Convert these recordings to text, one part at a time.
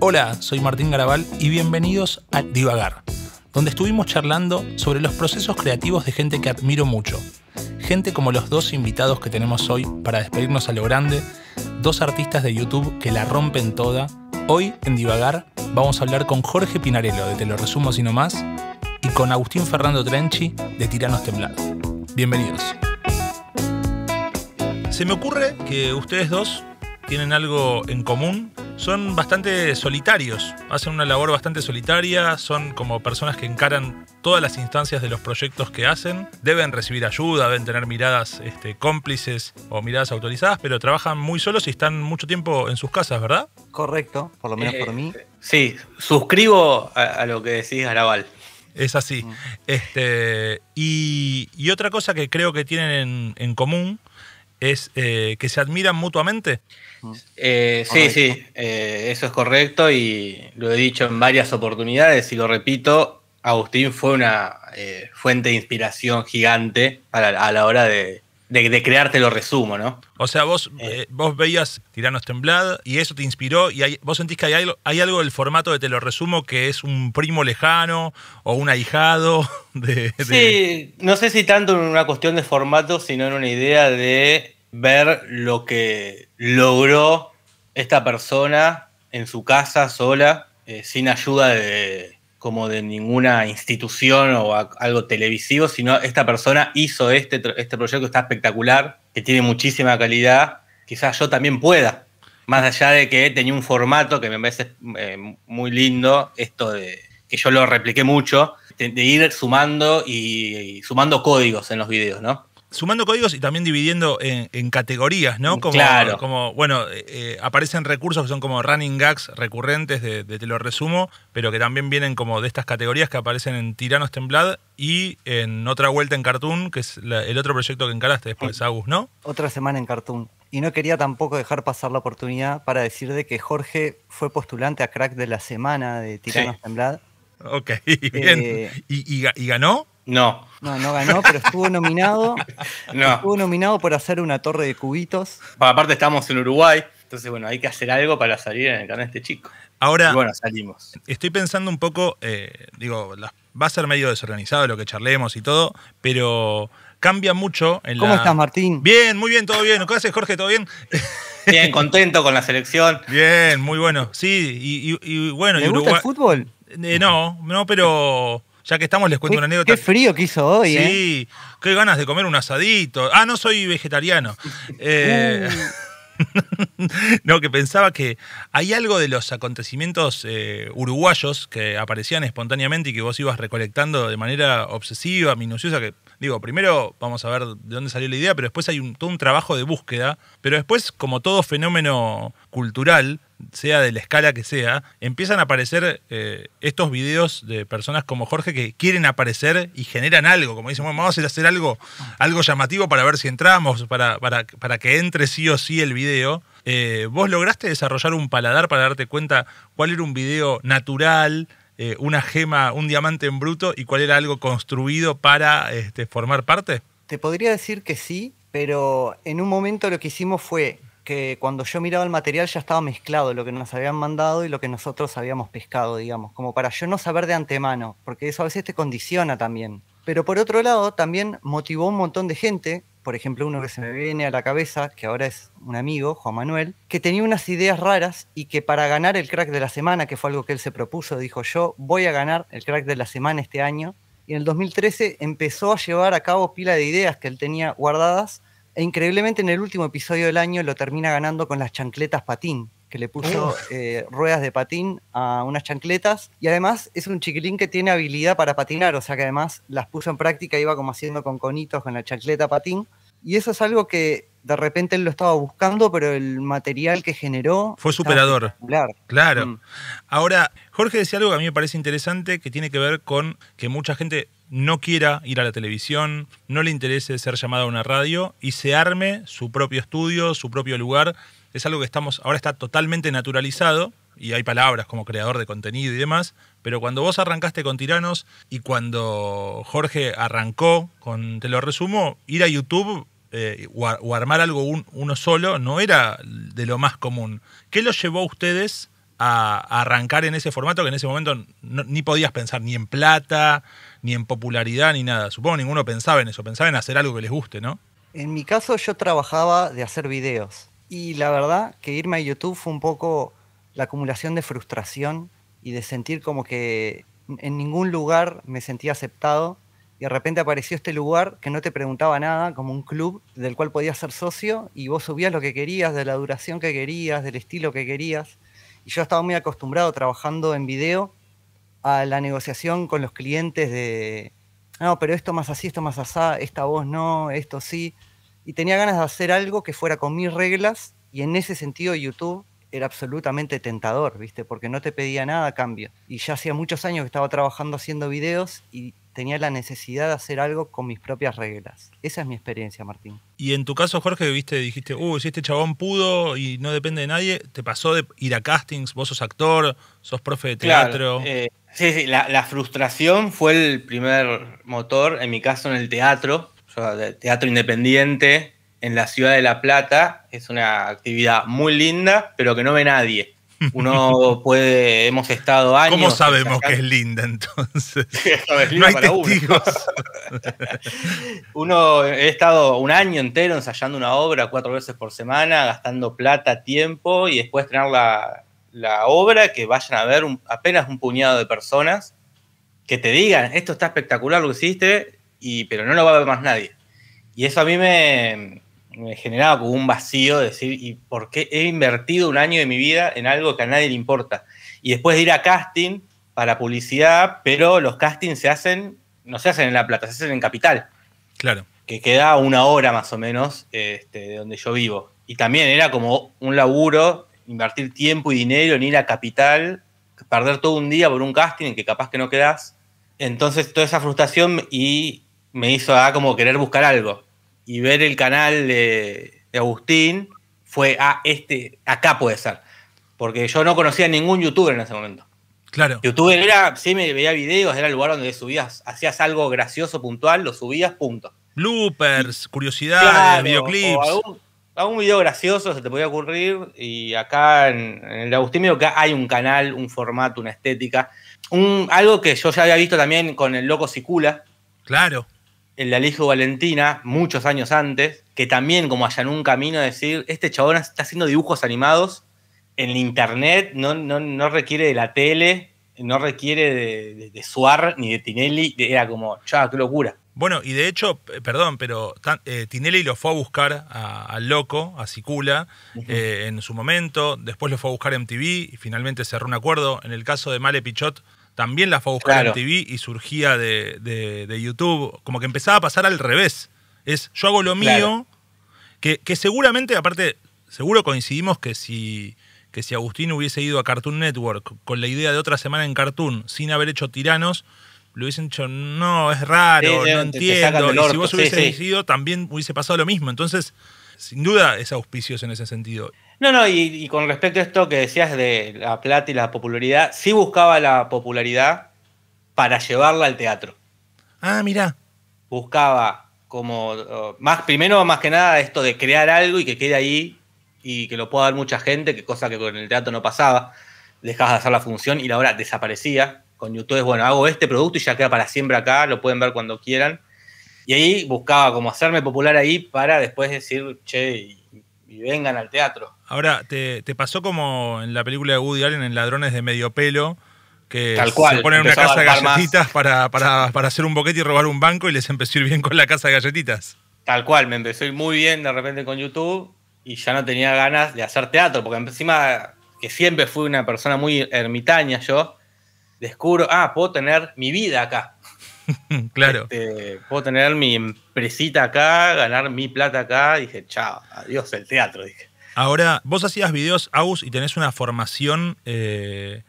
Hola, soy Martín Garabal y bienvenidos a Divagar, donde estuvimos charlando sobre los procesos creativos de gente que admiro mucho. Gente como los dos invitados que tenemos hoy para despedirnos a lo grande, dos artistas de YouTube que la rompen toda. Hoy en Divagar vamos a hablar con Jorge Pinarello de Te lo resumo si no más y con Agustín Fernando Trenchi de Tiranos Temblados. Bienvenidos. Se me ocurre que ustedes dos tienen algo en común. Son bastante solitarios, hacen una labor bastante solitaria, son como personas que encaran todas las instancias de los proyectos que hacen. Deben recibir ayuda, deben tener miradas este, cómplices o miradas autorizadas, pero trabajan muy solos y están mucho tiempo en sus casas, ¿verdad? Correcto, por lo menos por mí. Eh, sí, suscribo a, lo que decís, Arabal. Es así. Mm. Este, y, otra cosa que creo que tienen en, en común es eh, que se admiran mutuamente. Eh, sí, sí, eh, eso es correcto y lo he dicho en varias oportunidades y lo repito, Agustín fue una fuente de inspiración gigante a la hora de, de, crearte lo resumo, ¿no? O sea, vos, eh. Eh, vos veías Tiranos temblados y eso te inspiró y vos sentís que hay algo, del formato de Te lo resumo que es un primo lejano o un ahijado de, Sí, no sé si tanto en una cuestión de formato, sino en una idea de ver lo que logró esta persona en su casa sola, eh, sin ayuda de, como de ninguna institución o algo televisivo, sino esta persona hizo este, este proyecto que está espectacular, que tiene muchísima calidad, quizás yo también pueda. Más allá de que tenía un formato que me parece eh, muy lindo, esto de que yo lo repliqué mucho, de, ir sumando y, sumando códigos en los videos, ¿no? sumando códigos y también dividiendo en, categorías, ¿no? Como, claro. como bueno, eh, eh, aparecen recursos que son como running gags recurrentes de, Te lo resumo, pero que también vienen como de estas categorías que aparecen en Tiranos Temblad y en Otra Vuelta en Cartoon, que es el otro proyecto que encaraste después, Agus, ¿no? Otra semana en Cartoon. Y no quería tampoco dejar pasar la oportunidad para decir de que Jorge fue postulante a crack de la semana de Tiranos Temblad. Ok, bien. Eh, y ganó? No. No, no ganó, pero estuvo nominado. No. Estuvo nominado por hacer una torre de cubitos. Aparte estamos en Uruguay, entonces bueno, hay que hacer algo para salir en el canal de este chico. Ahora, bueno, salimos. estoy pensando un poco, eh, digo, va a ser medio desorganizado lo que charlemos y todo, pero cambia mucho. En ¿Cómo estás, Martín? Bien, muy bien, todo bien. ¿Qué haces, Jorge? ¿Todo bien? Bien, contento con la selección. Bien, muy bueno. Sí, y, y bueno. ¿Te gusta el fútbol? Eh, no, no, pero ya que estamos, les cuento una anécdota. Qué frío que hizo hoy, ¿eh? Sí, qué ganas de comer un asadito. Ah, no soy vegetariano. Eh, no, que pensaba que hay algo de los acontecimientos eh, uruguayos que aparecían espontáneamente y que vos ibas recolectando de manera obsesiva, minuciosa, que Digo, primero vamos a ver de dónde salió la idea, pero después hay todo un trabajo de búsqueda. Pero después, como todo fenómeno cultural, sea de la escala que sea, empiezan a aparecer eh, estos videos de personas como Jorge que quieren aparecer y generan algo, como dicen, vamos a hacer algo, algo llamativo para ver si entramos, para, para, que entre sí o sí el video. Eh, ¿Vos lograste desarrollar un paladar para darte cuenta cuál era un video natural? Eh, una gema, un diamante en bruto y cuál era algo construido para este, formar parte? Te podría decir que sí, pero en un momento lo que hicimos fue que cuando yo miraba el material ya estaba mezclado lo que nos habían mandado y lo que nosotros habíamos pescado, digamos, como para yo no saber de antemano, porque eso a veces te condiciona también. Pero por otro lado, también motivó un montón de gente por ejemplo, uno que se me viene a la cabeza, que ahora es un amigo, Juan Manuel, que tenía unas ideas raras y que para ganar el crack de la semana, que fue algo que él se propuso, dijo yo voy a ganar el crack de la semana este año. Y en el 2013 empezó a llevar a cabo pila de ideas que él tenía guardadas e increíblemente en el último episodio del año lo termina ganando con las chancletas patín, que le puso eh, ruedas de patín a unas chancletas. Y además es un chiquilín que tiene habilidad para patinar, o sea que además las puso en práctica, iba como haciendo con conitos con la chancleta patín. Y eso es algo que de repente él lo estaba buscando, pero el material que generó... Fue superador. Claro. Mm. Ahora, Jorge decía algo que a mí me parece interesante, que tiene que ver con que mucha gente no quiera ir a la televisión, no le interese ser llamada a una radio y se arme su propio estudio, su propio lugar es algo que estamos, ahora está totalmente naturalizado y hay palabras como creador de contenido y demás, pero cuando vos arrancaste con Tiranos y cuando Jorge arrancó con, te lo resumo, ir a YouTube eh, o, armar algo uno solo no era de lo más común. ¿Qué los llevó a ustedes a, arrancar en ese formato que en ese momento ni podías pensar ni en plata, ni en popularidad, ni nada? Supongo ninguno pensaba en eso, pensaba en hacer algo que les guste, ¿no? En mi caso yo trabajaba de hacer videos. Y la verdad que irme a YouTube fue un poco la acumulación de frustración y de sentir como que en ningún lugar me sentía aceptado. Y de repente apareció este lugar que no te preguntaba nada, como un club del cual podías ser socio y vos subías lo que querías, de la duración que querías, del estilo que querías. Y yo estaba muy acostumbrado trabajando en video a la negociación con los clientes de, no, pero esto más así, esto más asá, esta voz no, esto sí y tenía ganas de hacer algo que fuera con mis reglas y en ese sentido YouTube era absolutamente tentador, ¿viste? Porque no te pedía nada a cambio. Y ya hacía muchos años que estaba trabajando haciendo videos y tenía la necesidad de hacer algo con mis propias reglas. Esa es mi experiencia, Martín. Y en tu caso, Jorge, viste, dijiste, uh, si este chabón pudo y no depende de nadie, ¿te pasó de ir a castings? ¿Vos sos actor? ¿Sos profe de teatro? Eh, sí, sí, la frustración fue el primer motor, en mi caso, en el teatro teatro independiente en la ciudad de La Plata es una actividad muy linda, pero que no ve nadie. Uno puede, hemos estado años. ¿Cómo sabemos que es linda entonces? es no para testigos. Uno. he estado un año entero ensayando una obra cuatro veces por semana, gastando plata, tiempo y después tener la, la obra que vayan a ver apenas un puñado de personas que te digan esto está espectacular lo que hiciste pero no lo va a ver más nadie. Y eso a mí me, generaba como un vacío de decir, ¿y por qué he invertido un año de mi vida en algo que a nadie le importa? Y después de ir a casting para publicidad, pero los castings se hacen, no se hacen en La Plata, se hacen en Capital. Claro. Que queda una hora más o menos este, de donde yo vivo. Y también era como un laburo, invertir tiempo y dinero en ir a Capital, perder todo un día por un casting en que capaz que no quedas Entonces toda esa frustración y me hizo ah, como querer buscar algo. Y ver el canal de, Agustín fue, a ah, este, acá puede ser. Porque yo no conocía ningún youtuber en ese momento. Claro. Youtuber era, sí me veía videos, era el lugar donde subías, hacías algo gracioso, puntual, lo subías, punto. Bloopers, curiosidades, videoclips. Algún, video gracioso se te podía ocurrir y acá en, el el Agustín veo que hay un canal, un formato, una estética. Un, algo que yo ya había visto también con el Loco Sicula. Claro el de Valentina muchos años antes, que también como en un camino a decir, este chabón está haciendo dibujos animados en internet, no, no, requiere de la tele, no requiere de, Suar ni de Tinelli, era como, ya, qué locura. Bueno, y de hecho, eh, perdón, pero eh, Tinelli lo fue a buscar al loco, a Sicula, eh, en su momento, después lo fue a buscar en MTV y finalmente cerró un acuerdo. En el caso de Male Pichot, también la fue a buscar en TV y surgía de, YouTube. Como que empezaba a pasar al revés. Es yo hago lo mío, que, seguramente, aparte, seguro coincidimos que si, que si Agustín hubiese ido a Cartoon Network con la idea de otra semana en Cartoon sin haber hecho tiranos, le hubiesen dicho, no, es raro, no entiendo. y si vos hubieses ido, también hubiese pasado lo mismo. Entonces, sin duda es auspicioso en ese sentido. No, no, y, con respecto a esto que decías de la plata y la popularidad, sí buscaba la popularidad para llevarla al teatro. Ah, mira, Buscaba como, más, primero más que nada esto de crear algo y que quede ahí y que lo pueda ver mucha gente, que cosa que con el teatro no pasaba. Dejabas de hacer la función y la obra desaparecía. Con YouTube es, bueno, hago este producto y ya queda para siempre acá, lo pueden ver cuando quieran. Y ahí buscaba como hacerme popular ahí para después decir, che, y vengan al teatro. Ahora, te, pasó como en la película de Woody Allen en Ladrones de Medio Pelo, que Tal cual, se ponen una casa de galletitas para, para, para, hacer un boquete y robar un banco y les empezó a ir bien con la casa de galletitas. Tal cual, me empezó a ir muy bien de repente con YouTube y ya no tenía ganas de hacer teatro, porque encima que siempre fui una persona muy ermitaña yo, descubro, ah, puedo tener mi vida acá. claro. Este, puedo tener mi empresita acá, ganar mi plata acá. Dije, chao, adiós el teatro. Ahora, vos hacías videos, Aus, y tenés una formación eh,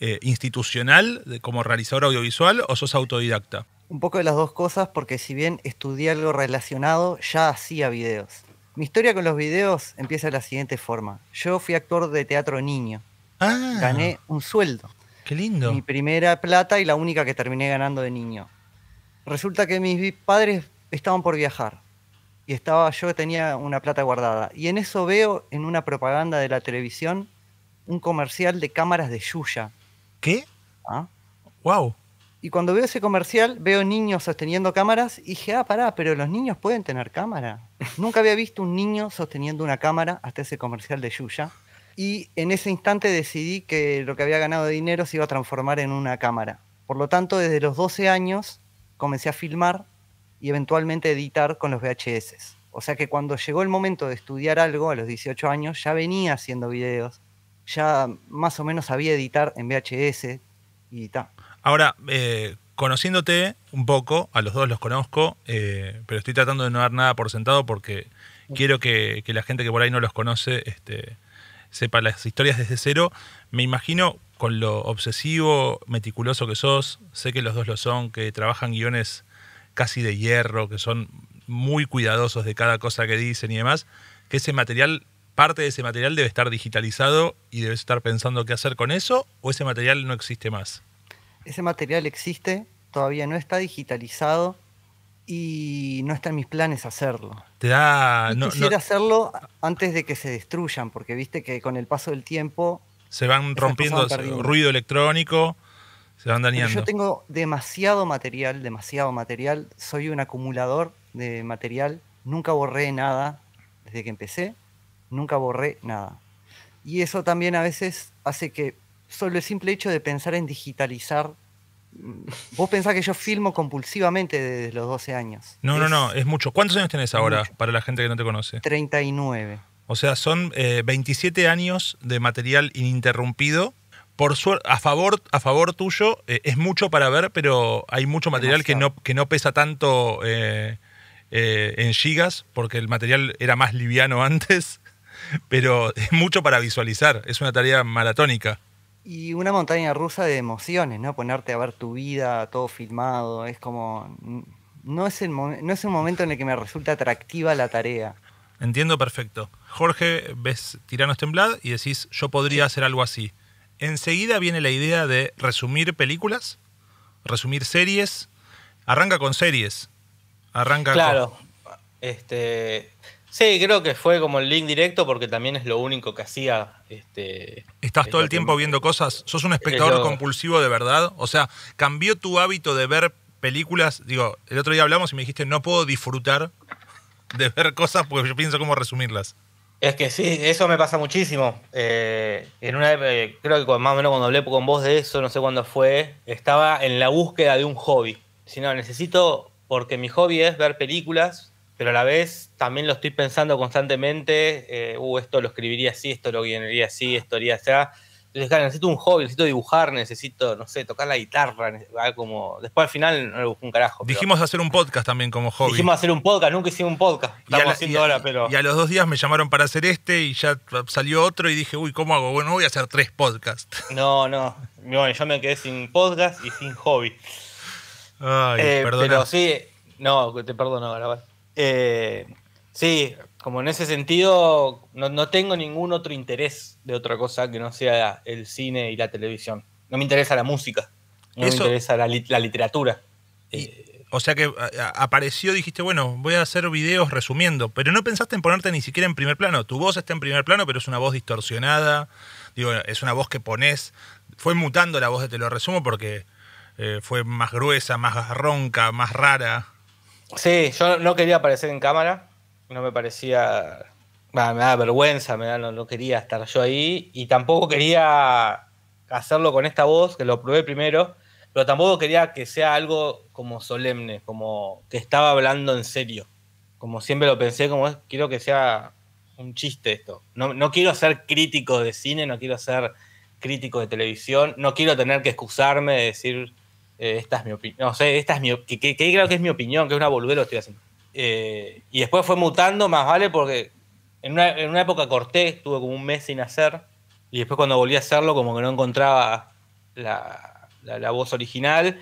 eh, institucional de, como realizador audiovisual o sos autodidacta? Un poco de las dos cosas, porque si bien estudié algo relacionado, ya hacía videos. Mi historia con los videos empieza de la siguiente forma. Yo fui actor de teatro niño. Ah. Gané un sueldo. Qué lindo. Mi primera plata y la única que terminé ganando de niño. Resulta que mis padres estaban por viajar y estaba yo tenía una plata guardada. Y en eso veo en una propaganda de la televisión un comercial de cámaras de Yuya. ¿Qué? ¿Ah? Wow. Y cuando veo ese comercial, veo niños sosteniendo cámaras y dije, ah, pará, pero los niños pueden tener cámara. Nunca había visto un niño sosteniendo una cámara hasta ese comercial de Yuya. Y en ese instante decidí que lo que había ganado de dinero se iba a transformar en una cámara. Por lo tanto, desde los 12 años comencé a filmar y eventualmente editar con los VHS. O sea que cuando llegó el momento de estudiar algo, a los 18 años, ya venía haciendo videos, ya más o menos sabía editar en VHS y tal. Ahora, eh, conociéndote un poco, a los dos los conozco, eh, pero estoy tratando de no dar nada por sentado porque quiero que, la gente que por ahí no los conoce este, sepa las historias desde cero. Me imagino con lo obsesivo, meticuloso que sos, sé que los dos lo son, que trabajan guiones casi de hierro, que son muy cuidadosos de cada cosa que dicen y demás, que ese material, parte de ese material debe estar digitalizado y debes estar pensando qué hacer con eso, o ese material no existe más. Ese material existe, todavía no está digitalizado y no está en mis planes hacerlo. Te da, quisiera hacerlo antes de que se destruyan, porque viste que con el paso del tiempo se van rompiendo rompiendo ruido electrónico, se van dañando. yo tengo demasiado material, demasiado material. Soy un acumulador de material. Nunca borré nada desde que empecé. Nunca borré nada. Y eso también a veces hace que solo el simple hecho de pensar en digitalizar. Mm, vos pensás que yo filmo compulsivamente desde los 12 años. No, no, no, es mucho. ¿Cuántos años tenés ahora para la gente que no te conoce? 39. O sea, son 27 eh, años de material ininterrumpido. Por a favor, a favor tuyo, eh, es mucho para ver, pero hay mucho material que no, no pesa tanto eh, en gigas, porque el material era más liviano antes, pero es mucho para visualizar, es una tarea maratónica. Y una montaña rusa de emociones, ¿no? Ponerte a ver tu vida, todo filmado, es como... No es, el, no es el momento en el que me resulta atractiva la tarea. Entiendo perfecto. Jorge, ves Tiranos Temblad y decís, yo podría hacer algo así. Enseguida viene la idea de resumir películas, resumir series. Arranca con series. Arranca claro. Este, sí, creo que fue como el link directo porque también es lo único que hacía. Este, Estás todo el tiempo viendo cosas. ¿Sos un espectador compulsivo de verdad? O sea, ¿cambió tu hábito de ver películas? Digo, el otro día hablamos y me dijiste, no puedo disfrutar de ver cosas porque yo pienso cómo resumirlas. Es que sí, eso me pasa muchísimo. Eh, en una, eh, creo que más o menos cuando hablé con vos de eso, no sé cuándo fue, estaba en la búsqueda de un hobby. Si no, necesito, porque mi hobby es ver películas, pero a la vez también lo estoy pensando constantemente, eh, uh, esto lo escribiría así, esto lo guionaría así, esto haría así necesito un hobby, necesito dibujar, necesito, no sé, tocar la guitarra, ah, como... Después al final no le busco un carajo. Dijimos hacer un podcast también como hobby. Dijimos hacer un podcast, nunca hicimos un podcast. Estamos haciendo pero... Y a los dos días me llamaron para hacer este y ya salió otro y dije, uy, ¿cómo hago? Bueno, voy a hacer tres podcasts. No, no. Bueno, yo me quedé sin podcast y sin hobby. Ay, eh, Pero sí, no, te perdono, eh, sí, como en ese sentido, no, tengo ningún otro interés de otra cosa que no sea el cine y la televisión. No me interesa la música, no me interesa la, literatura. Eh, o sea que apareció, dijiste, bueno, voy a hacer videos resumiendo, pero no pensaste en ponerte ni siquiera en primer plano. Tu voz está en primer plano, pero es una voz distorsionada. Digo, es una voz que pones. Fue mutando la voz de Te lo resumo porque eh, fue más gruesa, más ronca, más rara. Sí, yo no quería aparecer en cámara no me parecía. me da vergüenza, me da, no, quería estar yo ahí y tampoco quería hacerlo con esta voz, que lo probé primero, pero tampoco quería que sea algo como solemne, como que estaba hablando en serio. Como siempre lo pensé, como quiero que sea un chiste esto. No, no quiero ser crítico de cine, no quiero ser crítico de televisión, no quiero tener que excusarme de decir, eh, esta es mi opinión, no sé, esta es mi, que, que, creo que es mi opinión, que es una boludez lo estoy haciendo. Eh, y después fue mutando, más vale, porque en una, época corté, estuve como un mes sin hacer. Y después cuando volví a hacerlo, como que no encontraba la, voz original.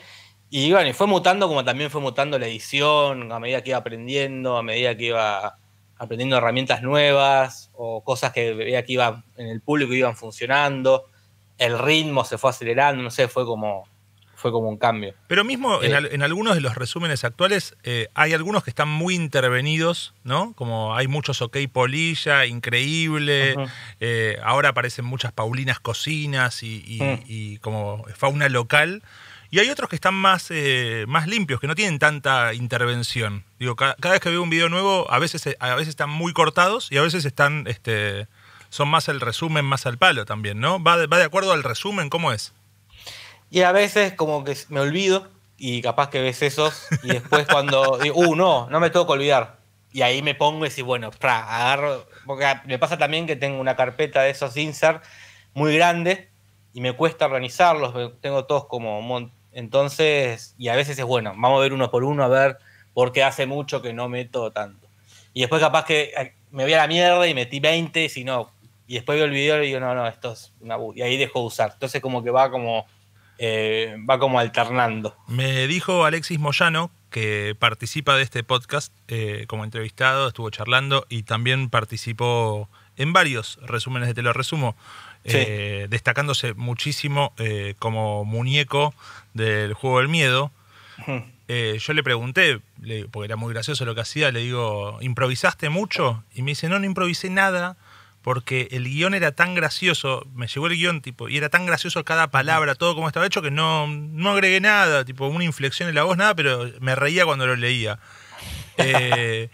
Y bueno, y fue mutando como también fue mutando la edición, a medida que iba aprendiendo, a medida que iba aprendiendo herramientas nuevas o cosas que veía que iban en el público iban funcionando. El ritmo se fue acelerando, no sé, fue como fue como un cambio. Pero mismo en, eh, algunos de los resúmenes actuales eh, hay algunos que están muy intervenidos, ¿no? Como hay muchos OK Polilla, increíble, eh, ahora aparecen muchas Paulinas Cocinas mm. y, como fauna local. Y hay otros que están más, más limpios, que no tienen tanta intervención. Digo, cada, vez que veo un video nuevo, a veces, a veces están muy cortados y a veces están... Este, son más el resumen, más al palo también, ¿no? va de acuerdo al resumen? ¿Cómo es? Y a veces como que me olvido y capaz que ves esos y después cuando digo, uh, no, no me tengo que olvidar. Y ahí me pongo y decís, bueno, agarro, porque me pasa también que tengo una carpeta de esos insert muy grande y me cuesta organizarlos, tengo todos como... Entonces, y a veces es bueno, vamos a ver uno por uno, a ver, porque hace mucho que no meto tanto. Y después capaz que me voy a la mierda y metí 20, si no, y después veo el video y digo, no, no, esto es una... Y ahí dejo de usar. Entonces como que va como eh, va como alternando. Me dijo Alexis Moyano, que participa de este podcast eh, como entrevistado, estuvo charlando y también participó en varios resúmenes de Te lo resumo, eh, destacándose muchísimo como muñeco del juego del miedo. yo le pregunté, porque era muy gracioso lo que hacía, le digo, ¿improvisaste mucho? Y me dice, no, no improvisé nada porque el guión era tan gracioso, me llegó el guión, tipo, y era tan gracioso cada palabra, todo como estaba hecho, que no, no agregué nada, tipo, una inflexión en la voz, nada, pero me reía cuando lo leía. Eh,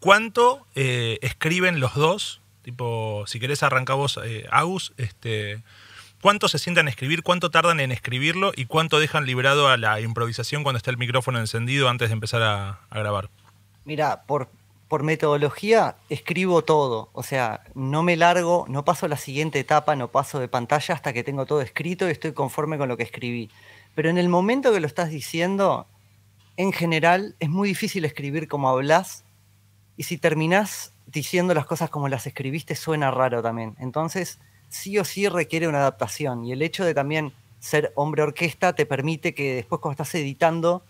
¿Cuánto eh, escriben los dos? Tipo, si querés arrancar vos, eh, Agus, este, ¿cuánto se sientan a escribir? ¿Cuánto tardan en escribirlo? ¿Y cuánto dejan liberado a la improvisación cuando está el micrófono encendido antes de empezar a, a grabar? Mira, por, por metodología escribo todo, o sea, no me largo, no paso la siguiente etapa, no paso de pantalla hasta que tengo todo escrito y estoy conforme con lo que escribí. Pero en el momento que lo estás diciendo, en general es muy difícil escribir como hablas y si terminás diciendo las cosas como las escribiste suena raro también. Entonces, sí o sí requiere una adaptación y el hecho de también ser hombre orquesta te permite que después cuando estás editando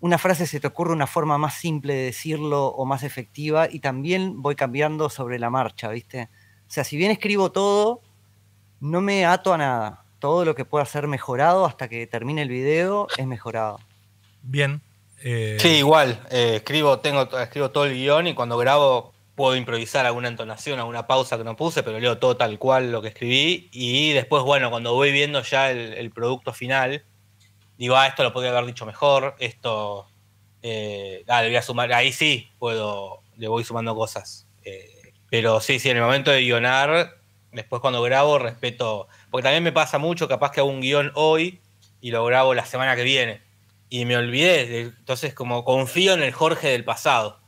una frase se te ocurre una forma más simple de decirlo o más efectiva y también voy cambiando sobre la marcha, ¿viste? O sea, si bien escribo todo, no me ato a nada. Todo lo que pueda ser mejorado hasta que termine el video es mejorado. Bien. Eh, sí, igual. Eh, escribo, tengo, escribo todo el guión y cuando grabo puedo improvisar alguna entonación, alguna pausa que no puse, pero leo todo tal cual lo que escribí. Y después, bueno, cuando voy viendo ya el, el producto final, digo, ah, esto lo podría haber dicho mejor, esto, eh, ah, le voy a sumar, ahí sí puedo, le voy sumando cosas. Eh, pero sí, sí, en el momento de guionar, después cuando grabo, respeto, porque también me pasa mucho, capaz que hago un guión hoy y lo grabo la semana que viene. Y me olvidé, entonces como confío en el Jorge del pasado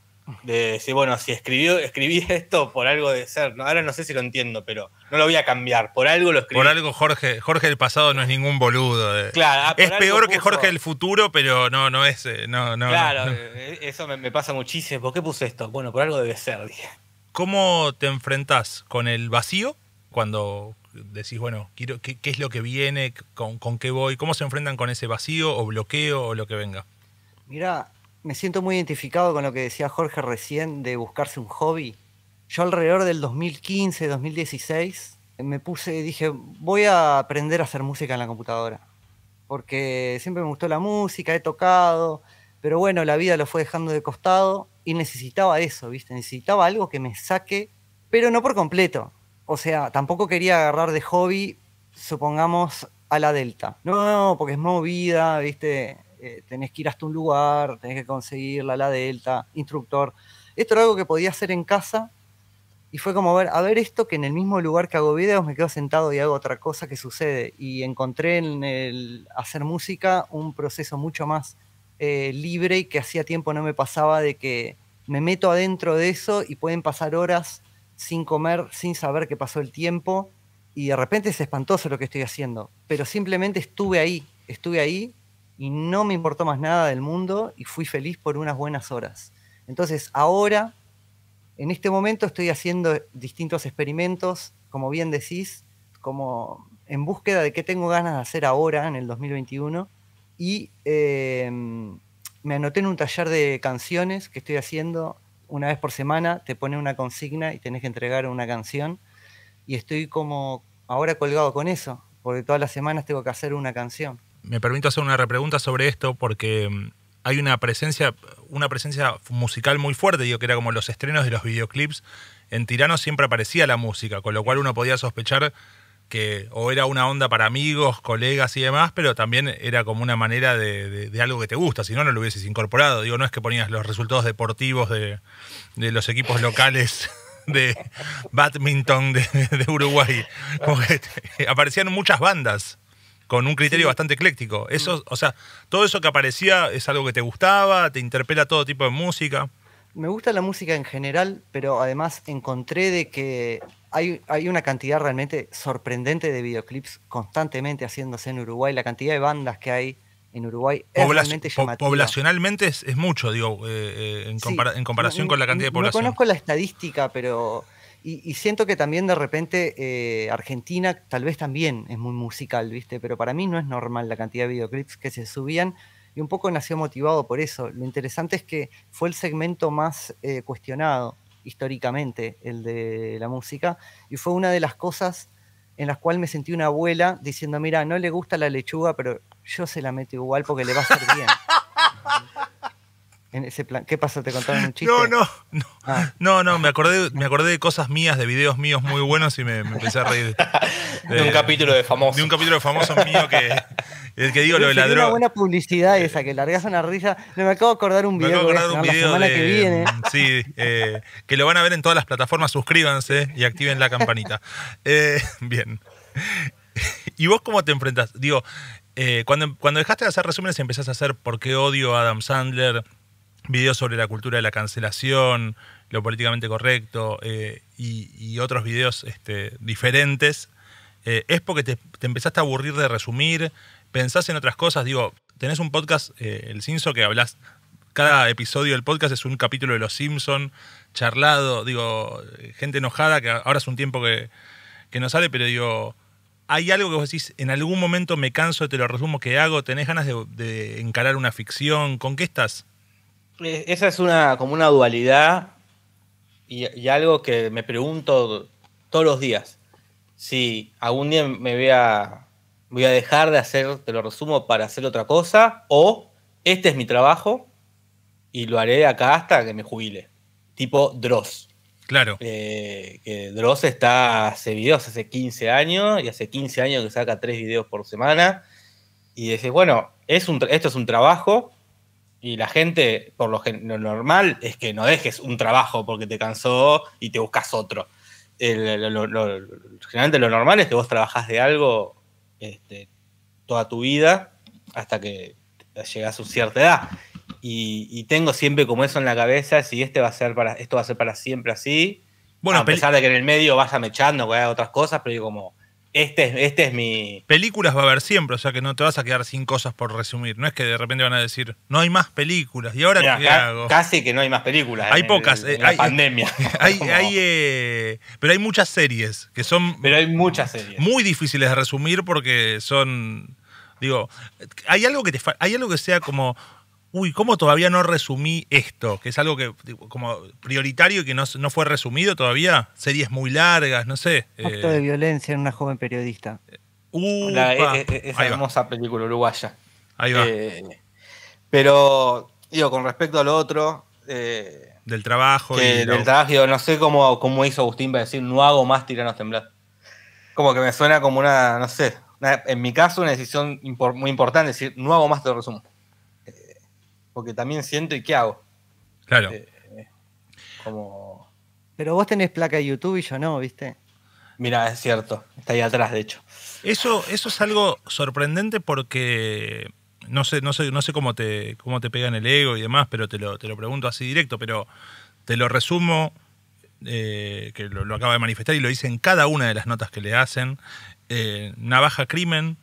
de decir, bueno, si escribió, escribí esto por algo de ser. Ahora no sé si lo entiendo, pero no lo voy a cambiar. Por algo lo escribí. Por algo Jorge, Jorge del pasado no es ningún boludo. Eh. Ah, es peor que Jorge del futuro, pero no, no es. Eh, no, claro, eh, eso me, pasa muchísimo. ¿Por qué puse esto? Bueno, por algo debe ser, dije. ¿Cómo te enfrentás con el vacío cuando decís, bueno, quiero, qué, es lo que viene, con, con qué voy? ¿Cómo se enfrentan con ese vacío o bloqueo o lo que venga? Mira, me siento muy identificado con lo que decía Jorge recién de buscarse un hobby. Yo alrededor del 2015, 2016, me puse, dije, voy a aprender a hacer música en la computadora. Porque siempre me gustó la música, he tocado, pero bueno, la vida lo fue dejando de costado y necesitaba eso, ¿viste? Necesitaba algo que me saque, pero no por completo. O sea, tampoco quería agarrar de hobby, supongamos, a la Delta. No, no, porque es movida, ¿viste? Eh, tenés que ir hasta un lugar, tenés que conseguir la delta, instructor. Esto era algo que podía hacer en casa y fue como, a ver, a ver esto que en el mismo lugar que hago videos me quedo sentado y hago otra cosa que sucede. Y encontré en el hacer música un proceso mucho más eh, libre y que hacía tiempo no me pasaba de que me meto adentro de eso y pueden pasar horas sin comer, sin saber que pasó el tiempo y de repente es espantoso lo que estoy haciendo. Pero simplemente estuve ahí, estuve ahí y no me importó más nada del mundo y fui feliz por unas buenas horas. Entonces ahora, en este momento estoy haciendo distintos experimentos, como bien decís, como en búsqueda de qué tengo ganas de hacer ahora, en el 2021, y em, me anoté en un taller de canciones que estoy haciendo una vez por semana, te pone una consigna y tenés que entregar una canción, y estoy como ahora colgado con eso, porque todas las semanas tengo que hacer una canción me permito hacer una repregunta sobre esto porque mm, hay una presencia, una presencia musical muy fuerte, digo que era como los estrenos de los videoclips. En Tirano siempre aparecía la música, con lo cual uno podía sospechar que o era una onda para amigos, colegas y demás, pero también era como una manera de, algo que te gusta, si no, no lo hubieses incorporado. Digo, no es que ponías los resultados deportivos de, los equipos locales de badminton de, Uruguay. aparecían muchas bandas con un criterio bastante ecléctico. Mm. Eso, o sea, todo eso que aparecía es algo que te gustaba, te interpela todo tipo de música. Me gusta la música en general, pero además encontré de que hay, hay una cantidad realmente sorprendente de videoclips constantemente haciéndose en Uruguay. La cantidad de bandas que hay en Uruguay es realmente llamativa. Poblacionalmente es, mucho, digo, eh, eh, en, comparación con la cantidad de población. No conozco la estadística, pero y, siento que también de repente eh, Argentina tal vez también es muy musical, ¿viste? Pero para mí no es normal la cantidad de videoclips que se subían y un poco nació motivado por eso. Lo interesante es que fue el segmento más eh, cuestionado históricamente, el de la música, y fue una de las cosas en las cuales me sentí una abuela diciendo, mira, no le gusta la lechuga, pero yo se la meto igual porque le va a hacer bien. ese plan? ¿Qué pasa? ¿Te contaron un chiste? No, no, no. Ah. No, no, me acordé, me acordé de cosas mías, de videos míos muy buenos y me, empecé a reír. De, un capítulo de famoso. De un capítulo de famoso mío que. digo lo de la una buena publicidad eh, esa, que largas una risa. me acabo de acordar un video. Me acabo de acordar un video. La que viene. Sí, eh, que lo van a ver en todas las plataformas. Suscríbanse y activen la campanita. Eh, bien. ¿Y vos cómo te enfrentás? Digo, cuando, cuando dejaste de hacer resúmenes y empezás a hacer por qué odio a Adam Sandler videos sobre la cultura de la cancelación, lo políticamente correcto eh, y, otros videos este, diferentes, eh, es porque te, empezaste a aburrir de resumir, pensás en otras cosas. Digo, tenés un podcast, eh, El Simpson, que hablas. Cada episodio del podcast es un capítulo de Los Simpson, charlado, digo, gente enojada, que ahora es un tiempo que, no sale, pero digo, hay algo que vos decís, en algún momento me canso, te lo resumo, que hago? ¿Tenés ganas de, de encarar una ficción? ¿Con qué estás? Eh, esa es una, como una dualidad y, algo que me pregunto todos los días. Si algún día me voy a, dejar de hacer, te lo resumo, para hacer otra cosa, o este es mi trabajo y lo haré acá hasta que me jubile. Tipo Dross. Claro. Eh, que Dross está, hace videos hace 15 años y hace 15 años que saca 3 videos por semana. Y dices, bueno, es esto es un trabajo, y la gente, por lo, normal, es que no dejes un trabajo porque te cansó y te buscas otro. generalmente lo normal es que vos trabajás de algo este, toda tu vida hasta que llegas a cierta edad. Y, tengo siempre como eso en la cabeza, si este va a ser para, esto va a ser para siempre así. Bueno, a pesar de que en el medio vas mechando, que hay otras cosas, pero digo como, este, este, es mi. Películas va a haber siempre, o sea que no te vas a quedar sin cosas por resumir. No es que de repente van a decir, no hay más películas, ¿y ahora qué hago? Casi que no hay más películas. Hay pocas. Eh, hay, pandemia. Hay, eh, pero hay muchas series que son. Pero hay muchas series. Muy difíciles de resumir porque son. Digo, hay algo que te hay algo que sea como uy, ¿cómo todavía no resumí esto? Que es algo que como prioritario y que no, fue resumido todavía. Series muy largas, no sé. Acto eh. de violencia en una joven periodista. Uh, la, e, e, e, esa hermosa película uruguaya. Ahí va. Eh, pero, digo, con respecto al otro. Eh, del trabajo. del trabajo, no sé cómo, cómo hizo Agustín para decir, no hago más tiranos temblar. Como que me suena como una, no sé. en mi caso, una decisión muy importante, decir, no hago más, te resumo porque también siento y qué hago. Claro. Eh, eh, pero vos tenés placa de YouTube y yo no, ¿viste? Mira, es cierto, está ahí atrás, de hecho. Eso, eso es algo sorprendente porque no sé, no sé, no sé cómo te, cómo te pegan el ego y demás, pero te lo, pregunto así directo, pero te lo resumo, eh, que lo, acaba de manifestar y lo dice en cada una de las notas que le hacen. Navaja Crimen,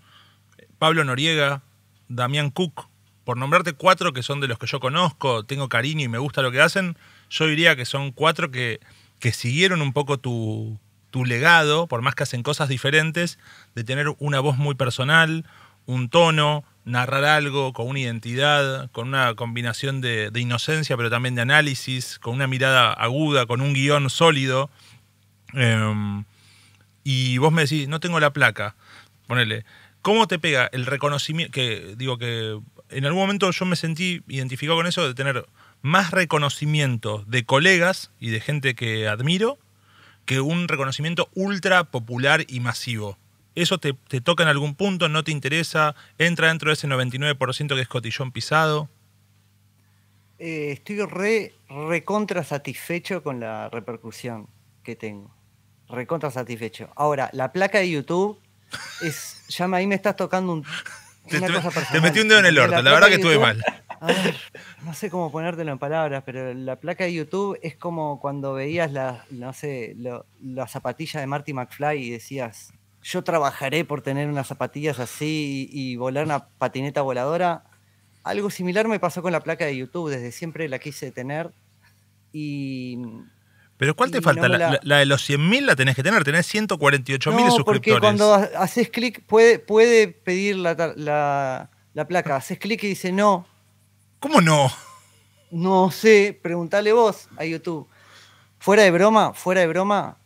Pablo Noriega, Damián Cook, por nombrarte cuatro que son de los que yo conozco, tengo cariño y me gusta lo que hacen, yo diría que son cuatro que, que siguieron un poco tu, tu legado, por más que hacen cosas diferentes, de tener una voz muy personal, un tono, narrar algo con una identidad, con una combinación de, de, inocencia, pero también de análisis, con una mirada aguda, con un guión sólido. Em, y vos me decís, no tengo la placa, ponele. ¿Cómo te pega el reconocimiento? Que digo que en algún momento yo me sentí identificado con eso de tener más reconocimiento de colegas y de gente que admiro que un reconocimiento ultra popular y masivo. Eso te, toca en algún punto, no te interesa, entra dentro de ese 99% que es cotillón pisado. Eh, estoy re, recontra satisfecho con la repercusión que tengo. Recontra satisfecho. Ahora, la placa de YouTube es. Ya ahí me estás tocando un te, metí un dedo en el orto, la, verdad que estuve mal. no sé cómo ponértelo en palabras, pero la placa de YouTube es como cuando veías la, no sé, la zapatilla de Marty McFly y decías, yo trabajaré por tener unas zapatillas así y volar una patineta voladora. Algo similar me pasó con la placa de YouTube, desde siempre la quise tener y pero ¿cuál te falta? la, de los 100.000 la tenés que tener, tenés 148.000 no, suscriptores. Porque cuando haces clic, puede, puede pedir la, placa. Ah. Haces clic y dice no. ¿Cómo no? No sé, preguntale vos a YouTube. Fuera de broma, fuera de broma.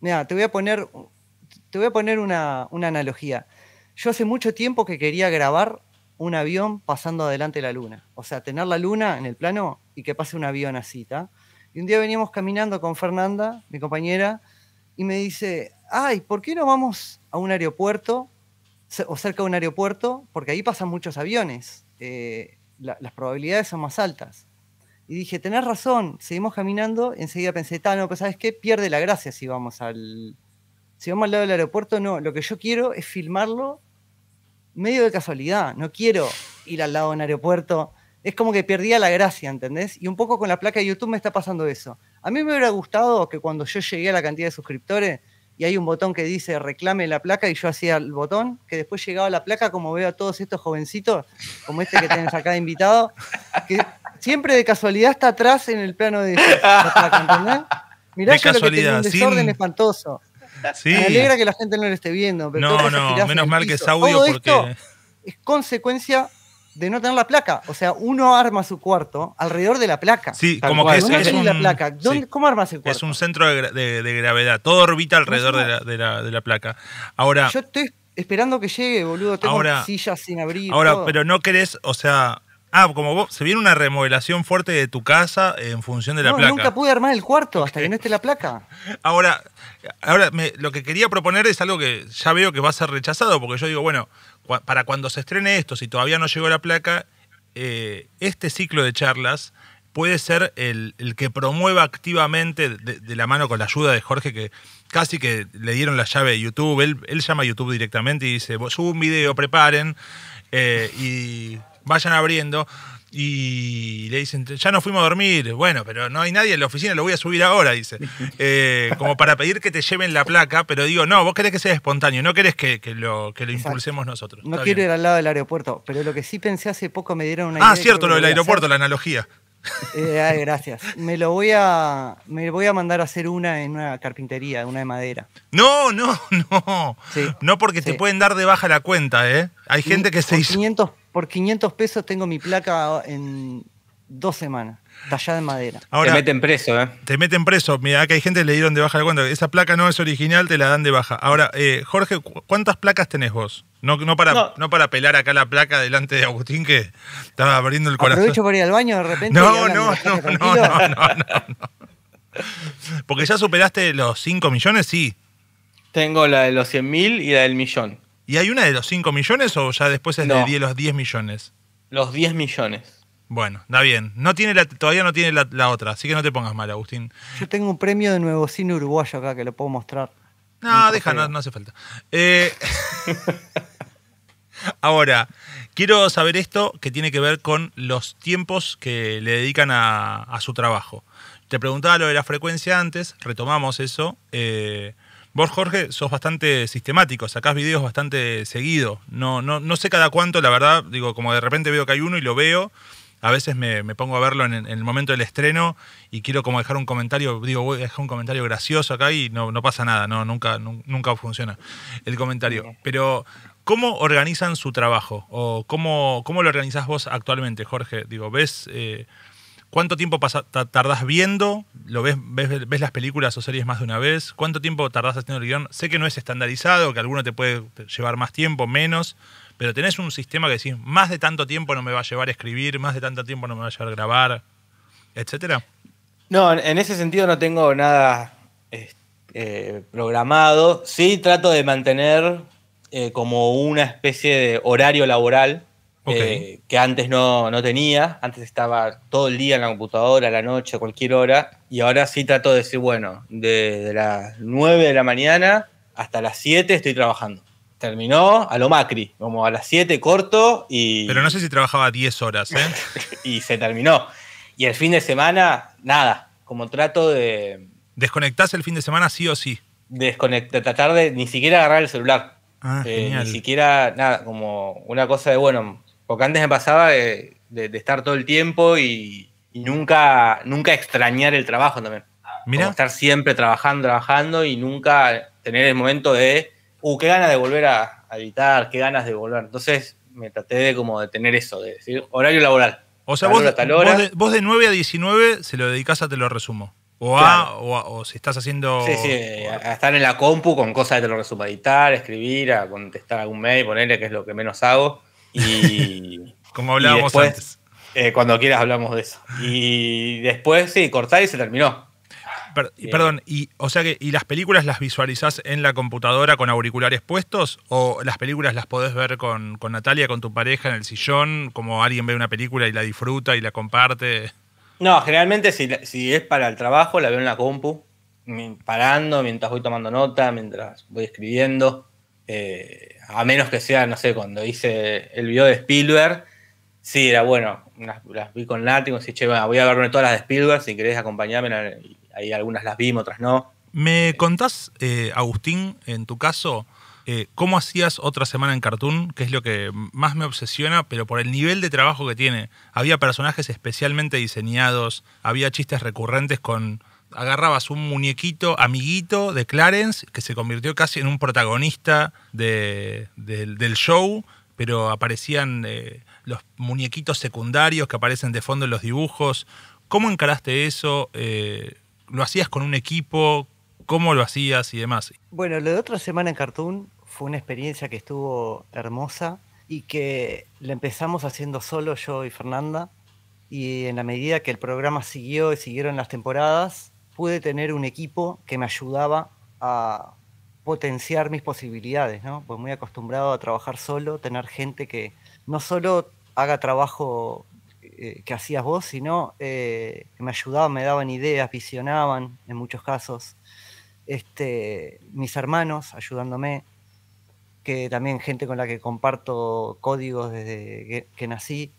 Mira, te voy a poner, te voy a poner una, una analogía. Yo hace mucho tiempo que quería grabar un avión pasando adelante la luna. O sea, tener la luna en el plano y que pase un avión así, ¿está? Y un día veníamos caminando con Fernanda, mi compañera, y me dice, ay, ¿por qué no vamos a un aeropuerto o cerca de un aeropuerto? Porque ahí pasan muchos aviones, eh, las probabilidades son más altas. Y dije, tenés razón, seguimos caminando, enseguida pensé, no, pero sabes qué, pierde la gracia si vamos al... Si vamos al lado del aeropuerto, no, lo que yo quiero es filmarlo medio de casualidad, no quiero ir al lado de un aeropuerto es como que perdía la gracia, ¿entendés? Y un poco con la placa de YouTube me está pasando eso. A mí me hubiera gustado que cuando yo llegué a la cantidad de suscriptores y hay un botón que dice reclame la placa y yo hacía el botón, que después llegaba la placa como veo a todos estos jovencitos, como este que tienes acá de invitado, que siempre de casualidad está atrás en el plano de la placa, ¿entendés? Mirá lo que un desorden espantoso. Me alegra que la gente no lo esté viendo. no, no, menos mal que es audio porque... es consecuencia de no tener la placa. O sea, uno arma su cuarto alrededor de la placa. Sí, como que es, un, placa? ¿Cómo armas el cuarto? Es un centro de, gravedad. Todo orbita alrededor de, la, placa. Ahora. Yo estoy esperando que llegue, boludo. Tengo ahora, sillas sin abrir. Ahora, pero no querés, o sea. Ah, como vos, se viene una remodelación fuerte de tu casa en función de la no, placa. Nunca pude armar el cuarto hasta que no esté la placa. Ahora, ahora lo que quería proponer es algo que ya veo que va a ser rechazado, porque yo digo, bueno, para cuando se estrene esto, si todavía no llegó la placa, eh, este ciclo de charlas puede ser el, que promueva activamente, de, la mano con la ayuda de Jorge, que casi que le dieron la llave de YouTube, él, llama a YouTube directamente y dice, subo un video, preparen eh, y vayan abriendo y le dicen, ya nos fuimos a dormir, bueno, pero no hay nadie en la oficina, lo voy a subir ahora, dice, eh, como para pedir que te lleven la placa, pero digo, no, vos querés que sea espontáneo, no querés que, lo, que lo impulsemos nosotros. No quiero ir al lado del aeropuerto, pero lo que sí pensé hace poco me dieron una... Ah, cierto, lo del aeropuerto, la analogía. Eh, gracias. Me lo voy a, me voy a mandar a hacer una en una carpintería, una de madera. No, no, no. No porque te pueden dar de baja la cuenta, ¿eh? Hay gente que se hizo por 500 pesos tengo mi placa en dos semanas, tallada en madera. te meten preso, ¿eh? Te meten preso. Mira, que hay gente que le dieron de baja la cuenta. Esa placa no es original, te la dan de baja. Ahora, eh, Jorge, ¿cuántas placas tenés vos? No, para, no. para pelar acá la placa delante de Agustín que estaba abriendo el corazón. ¿Aprovecho para ir al baño de repente? No, no, no, no, no, no, no, Porque ya superaste los 5 millones, sí. Tengo la de los 100.000 y la del millón. ¿Y hay una de los 5 millones o ya después es de los 10 millones? Los 10 millones. Bueno, da bien. No tiene todavía no tiene la, otra, así que no te pongas mal, Agustín. Yo tengo un premio de nuevo cine uruguayo acá que lo puedo mostrar. No, deja, no, hace falta. Eh, ahora, quiero saber esto que tiene que ver con los tiempos que le dedican a, su trabajo. Te preguntaba lo de la frecuencia antes, retomamos eso. Eh, Vos, Jorge, sos bastante sistemático, sacás videos bastante seguido. No, no, sé cada cuánto, la verdad, digo, como de repente veo que hay uno y lo veo. A veces me, pongo a verlo en, el momento del estreno y quiero como dejar un comentario, digo, voy a dejar un comentario gracioso acá y no, no pasa nada, no, nunca, nunca funciona el comentario. Pero, ¿cómo organizan su trabajo? ¿O cómo, cómo lo organizás vos actualmente, Jorge? Digo, ¿ves... Eh, ¿Cuánto tiempo tardás viendo? ¿Lo ves, ves, las películas o series más de una vez? ¿Cuánto tiempo tardás haciendo el guión? Sé que no es estandarizado, que alguno te puede llevar más tiempo, menos, pero tenés un sistema que decís, más de tanto tiempo no me va a llevar a escribir, más de tanto tiempo no me va a llevar a grabar, etcétera. No, en ese sentido no tengo nada eh, programado. Sí trato de mantener eh, como una especie de horario laboral eh, que antes no, tenía, antes estaba todo el día en la computadora, a la noche, a cualquier hora, y ahora sí trato de decir, bueno, de, las 9 de la mañana hasta las 7 estoy trabajando terminó a lo Macri, como a las 7 corto y... Pero no sé si trabajaba 10 horas, ¿eh? y se terminó. Y el fin de semana, nada, como trato de... ¿Desconectás el fin de semana sí o sí? Desconectar, tratar de ni siquiera agarrar el celular. Ah, eh, ni siquiera, nada, como una cosa de, bueno, porque antes me pasaba de, estar todo el tiempo y, nunca, nunca extrañar el trabajo también. estar siempre trabajando, trabajando y nunca tener el momento de, uh, qué ganas de volver a, editar, qué ganas de volver. Entonces me traté de como de tener eso, de decir horario laboral. O sea, vos, de, 9 a 19 se lo dedicás a Te lo resumo. O, a, o si estás haciendo. Sí, sí, a estar en la compu con cosas de Te lo resumo, editar, escribir, a contestar algún mail, ponerle que es lo que menos hago. Y. Como hablábamos antes. Eh, cuando quieras hablamos de eso. Y después, sí, cortáis y se terminó. Eh, perdón, y, o sea que, ¿y las películas las visualizás en la computadora con auriculares puestos? ¿O las películas las podés ver con, Natalia, con tu pareja en el sillón, como alguien ve una película y la disfruta y la comparte? No, generalmente si, si es para el trabajo, la veo en la compu, parando, mientras voy tomando nota, mientras voy escribiendo. Eh, a menos que sea, no sé, cuando hice el video de Spielberg, sí, era bueno, las, vi con látigos y che, voy a verme todas las de Spielberg, si querés acompañarme, ahí algunas las vimos, otras no. ¿Me contás, eh, Agustín, en tu caso, eh, cómo hacías otra semana en Cartoon? Que es lo que más me obsesiona, pero por el nivel de trabajo que tiene. Había personajes especialmente diseñados, había chistes recurrentes con agarrabas un muñequito amiguito de Clarence que se convirtió casi en un protagonista del show, pero aparecían eh, los muñequitos secundarios que aparecen de fondo en los dibujos. ¿Cómo encaraste eso? Eh, ¿Lo hacías con un equipo? ¿Cómo lo hacías y demás? Bueno, lo de otra semana en Cartoon fue una experiencia que estuvo hermosa y que la empezamos haciendo solo yo y Fernanda y en la medida que el programa siguió y siguieron las temporadas, pude tener un equipo que me ayudaba a potenciar mis posibilidades, ¿no? Pues muy acostumbrado a trabajar solo, tener gente que no solo haga trabajo eh, que hacías vos, sino eh, que me ayudaban, me daban ideas, visionaban en muchos casos. Este, mis hermanos ayudándome, que también gente con la que comparto códigos desde que, nací.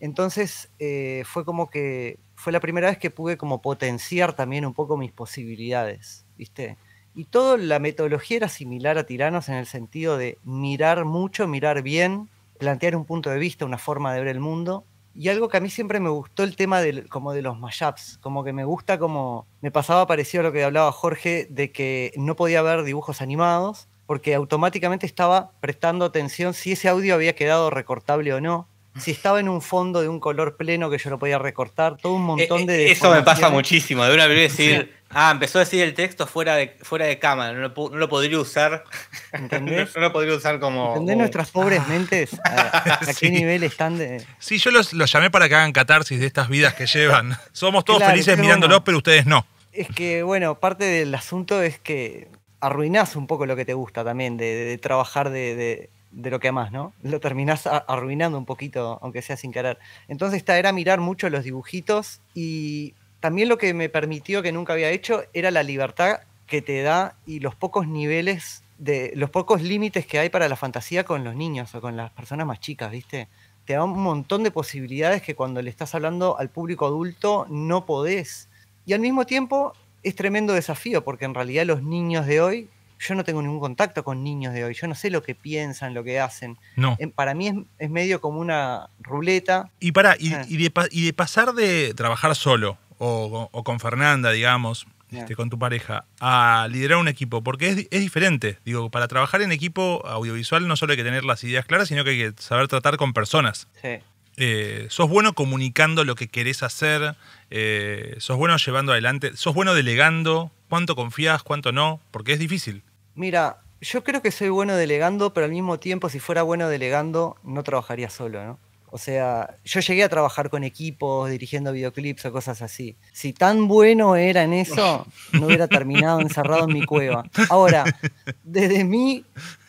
Entonces eh, fue como que fue la primera vez que pude como potenciar también un poco mis posibilidades, ¿viste? Y toda la metodología era similar a Tiranos en el sentido de mirar mucho, mirar bien, plantear un punto de vista, una forma de ver el mundo. Y algo que a mí siempre me gustó el tema como de los mashups, como que me gusta como, me pasaba parecido a lo que hablaba Jorge, de que no podía ver dibujos animados, porque automáticamente estaba prestando atención si ese audio había quedado recortable o no, si estaba en un fondo de un color pleno que yo lo podía recortar, todo un eh, montón eh, de... Eso me pasa muchísimo, de una vez decir, ah, empezó a decir el texto fuera de, fuera de cámara, no lo, podría usar. ¿Entendés? no, lo podría usar como... ¿Entendés nuestras pobres mentes? ¿A, qué nivel están de...? Sí, yo los, llamé para que hagan catarsis de estas vidas que llevan. Somos todos felices mirándolos, pero ustedes no. Es que, bueno, parte del asunto es que arruinás un poco lo que te gusta también, de, trabajar de de lo que más, ¿no? Lo terminás arruinando un poquito, aunque sea sin querer. Entonces, esta era mirar mucho los dibujitos y también lo que me permitió que nunca había hecho era la libertad que te da y los pocos niveles de los pocos límites que hay para la fantasía con los niños o con las personas más chicas, ¿viste? Te da un montón de posibilidades que cuando le estás hablando al público adulto no podés. Y al mismo tiempo es tremendo desafío porque en realidad los niños de hoy yo no tengo ningún contacto con niños de hoy, yo no sé lo que piensan, lo que hacen. No. Em, para mí es, medio como una ruleta. Y para, eh. de, pasar de trabajar solo o, con Fernanda, digamos, este, con tu pareja, a liderar un equipo, porque es, diferente. Digo, para trabajar en equipo audiovisual no solo hay que tener las ideas claras, sino que hay que saber tratar con personas. Sí. Eh, sos bueno comunicando lo que querés hacer, eh, sos bueno llevando adelante, sos bueno delegando, cuánto confías, cuánto no, porque es difícil. Mira, yo creo que soy bueno delegando, pero al mismo tiempo, si fuera bueno delegando, no trabajaría solo, ¿no? O sea, yo llegué a trabajar con equipos, dirigiendo videoclips o cosas así. Si tan bueno era en eso, no hubiera terminado encerrado en mi cueva. Ahora, desde mi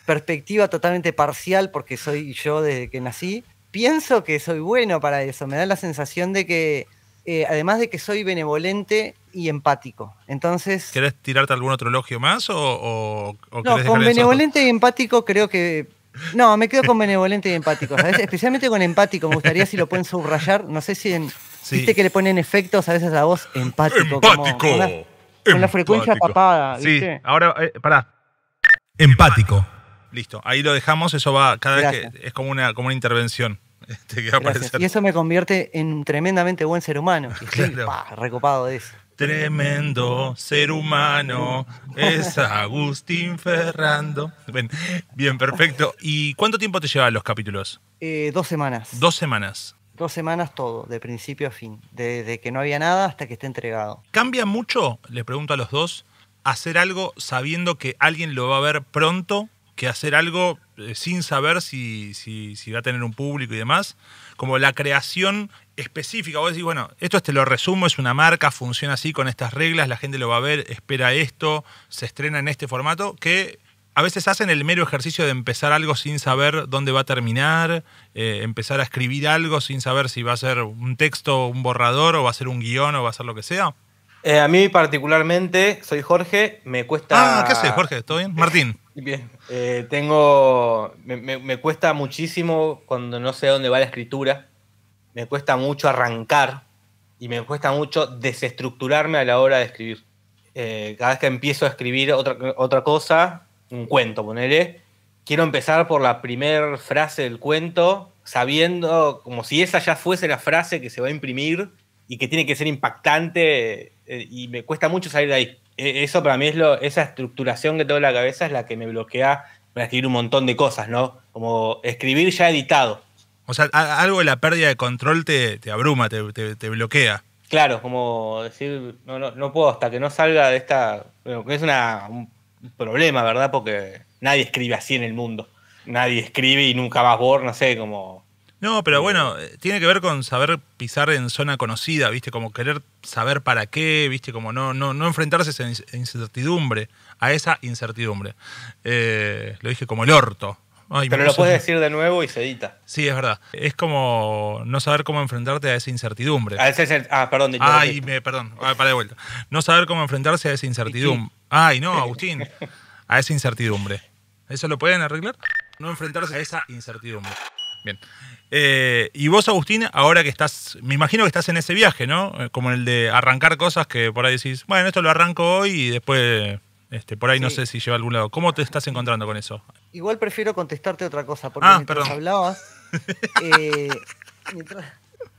perspectiva totalmente parcial, porque soy yo desde que nací, pienso que soy bueno para eso. Me da la sensación de que eh, además de que soy benevolente y empático. Entonces. ¿Querés tirarte algún otro elogio más o.? no, con benevolente y empático creo que. No, me quedo con benevolente y empático. Especialmente con empático. Me gustaría si lo pueden subrayar. No sé si en. Viste que le ponen efectos a veces a la voz empático. Empático. con, la, frecuencia tapada. Sí, ahora, eh, pará. Empático. Listo, ahí lo dejamos. Eso va cada vez que. Es como una, como una intervención. Y eso me convierte en un tremendamente buen ser humano. recopado de eso. Tremendo ser humano es Agustín Ferrando. Bien, perfecto. ¿Y cuánto tiempo te llevan los capítulos? Eh, dos semanas. Dos semanas. Dos semanas todo, de principio a fin, desde que no había nada hasta que esté entregado. ¿Cambia mucho, les pregunto a los dos, hacer algo sabiendo que alguien lo va a ver pronto que hacer algo eh, sin saber si, si, va a tener un público y demás, como la creación específica. Vos decís, bueno, esto te lo resumo, es una marca, funciona así con estas reglas, la gente lo va a ver, espera esto, se estrena en este formato, que a veces hacen el mero ejercicio de empezar algo sin saber dónde va a terminar, eh, empezar a escribir algo sin saber si va a ser un texto, un borrador, o va a ser un guión, o va a ser lo que sea. Eh, a mí particularmente, soy Jorge, me cuesta... Ah, ¿qué haces, Jorge? ¿Todo bien? Martín. Bien. Eh, tengo... Me, cuesta muchísimo cuando no sé dónde va la escritura. Me cuesta mucho arrancar y me cuesta mucho desestructurarme a la hora de escribir. Eh, cada vez que empiezo a escribir otra, otra cosa, un cuento, ponele, quiero empezar por la primera frase del cuento, sabiendo como si esa ya fuese la frase que se va a imprimir y que tiene que ser impactante eh, y me cuesta mucho salir de ahí. E, eso para mí es lo, esa estructuración que tengo en la cabeza es la que me bloquea para escribir un montón de cosas, ¿no? Como escribir ya editado. O sea, algo de la pérdida de control te, te abruma, te, bloquea. Claro, como decir, no, no, no puedo hasta que no salga de esta. es una, un problema, ¿verdad? Porque nadie escribe así en el mundo. Nadie escribe y nunca más Bor, no sé, como no, pero eh, bueno, eh, tiene que ver con saber pisar en zona conocida, ¿viste? Como querer saber para qué, ¿viste? Como no, no, no enfrentarse a esa incertidumbre, a esa incertidumbre. Eh, lo dije como el orto. pero lo puedes decir de nuevo y se edita. Sí, es verdad. Es como no saber cómo enfrentarte a esa incertidumbre. A ese, ah, perdón. Ay, perdón. Ah, para de vuelta. No saber cómo enfrentarse a esa incertidumbre. Ay, no, Agustín. A esa incertidumbre. ¿Eso lo pueden arreglar? No enfrentarse a esa incertidumbre. Bien. Eh, y vos, Agustín, ahora que estás, me imagino que estás en ese viaje, ¿no? Eh, como el de arrancar cosas que por ahí decís, bueno, esto lo arranco hoy y después, este, por ahí no sé si lleva a algún lado. ¿Cómo te estás encontrando con eso? Igual prefiero contestarte otra cosa, porque ah, mientras perdón. hablabas, eh, mientras,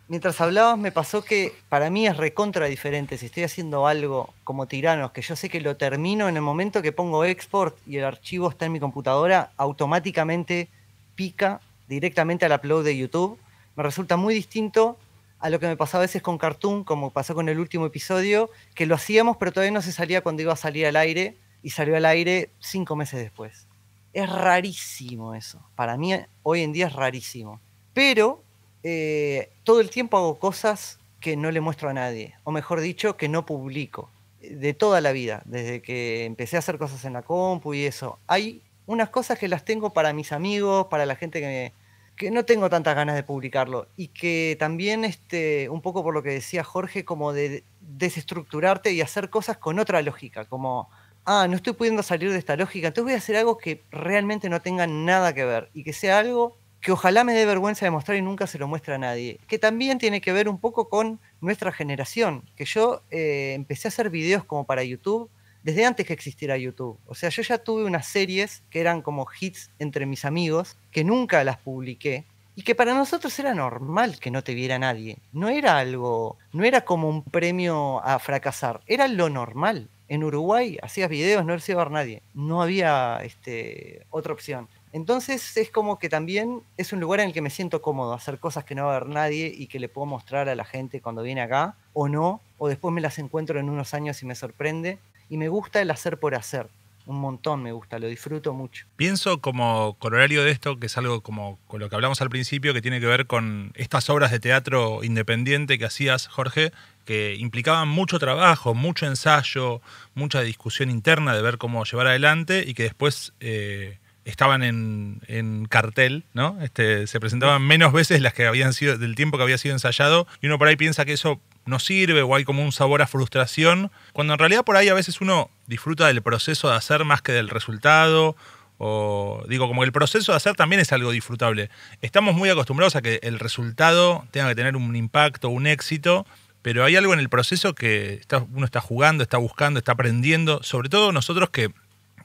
mientras, hablabas me pasó que para mí es recontra diferente si estoy haciendo algo como tiranos, que yo sé que lo termino en el momento que pongo export y el archivo está en mi computadora, automáticamente pica directamente al upload de YouTube, me resulta muy distinto a lo que me pasaba a veces con Cartoon, como pasó con el último episodio, que lo hacíamos, pero todavía no se salía cuando iba a salir al aire, y salió al aire cinco meses después. Es rarísimo eso. Para mí hoy en día es rarísimo. Pero eh, todo el tiempo hago cosas que no le muestro a nadie, o mejor dicho, que no publico, de toda la vida, desde que empecé a hacer cosas en la compu y eso. Hay unas cosas que las tengo para mis amigos, para la gente que, que no tengo tantas ganas de publicarlo y que también, este, un poco por lo que decía Jorge, como de desestructurarte y hacer cosas con otra lógica, como, ah, no estoy pudiendo salir de esta lógica, entonces voy a hacer algo que realmente no tenga nada que ver y que sea algo que ojalá me dé vergüenza de mostrar y nunca se lo muestra a nadie, que también tiene que ver un poco con nuestra generación, que yo eh, empecé a hacer videos como para YouTube desde antes que existiera YouTube. O sea, yo ya tuve unas series que eran como hits entre mis amigos, que nunca las publiqué, y que para nosotros era normal que no te viera nadie. No era algo, no era como un premio a fracasar, era lo normal. En Uruguay hacías videos, no iba a nadie. No había este, otra opción. Entonces es como que también es un lugar en el que me siento cómodo, hacer cosas que no va a ver nadie y que le puedo mostrar a la gente cuando viene acá o no, o después me las encuentro en unos años y me sorprende y me gusta el hacer por hacer. Un montón me gusta, lo disfruto mucho. Pienso como corolario de esto, que es algo como con lo que hablamos al principio, que tiene que ver con estas obras de teatro independiente que hacías, Jorge, que implicaban mucho trabajo, mucho ensayo, mucha discusión interna de ver cómo llevar adelante y que después eh, estaban en, cartel, ¿no? Este, se presentaban menos veces las que habían sido, del tiempo que había sido ensayado, y uno por ahí piensa que eso no sirve o hay como un sabor a frustración, cuando en realidad por ahí a veces uno disfruta del proceso de hacer más que del resultado, o digo, como el proceso de hacer también es algo disfrutable. Estamos muy acostumbrados a que el resultado tenga que tener un impacto, un éxito, pero hay algo en el proceso que uno está jugando, está buscando, está aprendiendo, sobre todo nosotros que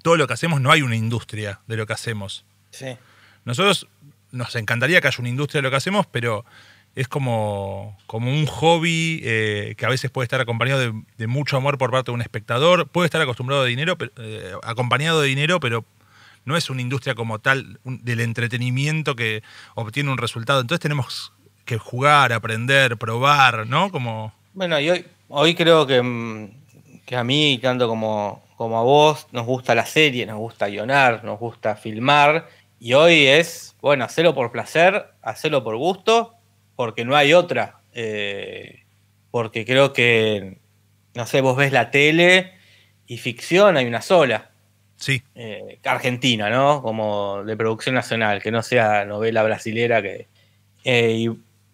todo lo que hacemos, no hay una industria de lo que hacemos. Sí. Nosotros nos encantaría que haya una industria de lo que hacemos, pero es como, como un hobby eh, que a veces puede estar acompañado de, mucho amor por parte de un espectador, puede estar acostumbrado a dinero, eh, acompañado de dinero, pero no es una industria como tal del entretenimiento que obtiene un resultado. Entonces tenemos que jugar, aprender, probar, ¿no? Como... Bueno, y hoy, hoy creo que, mm, que a mí, tanto como, como a vos, nos gusta la serie, nos gusta guionar, nos gusta filmar. Y hoy es, bueno, hacerlo por placer, hacerlo por gusto, porque no hay otra. Eh, porque creo que, no sé, vos ves la tele y ficción hay una sola. Sí. Eh, argentina, ¿no? Como de producción nacional, que no sea novela brasilera que... Eh,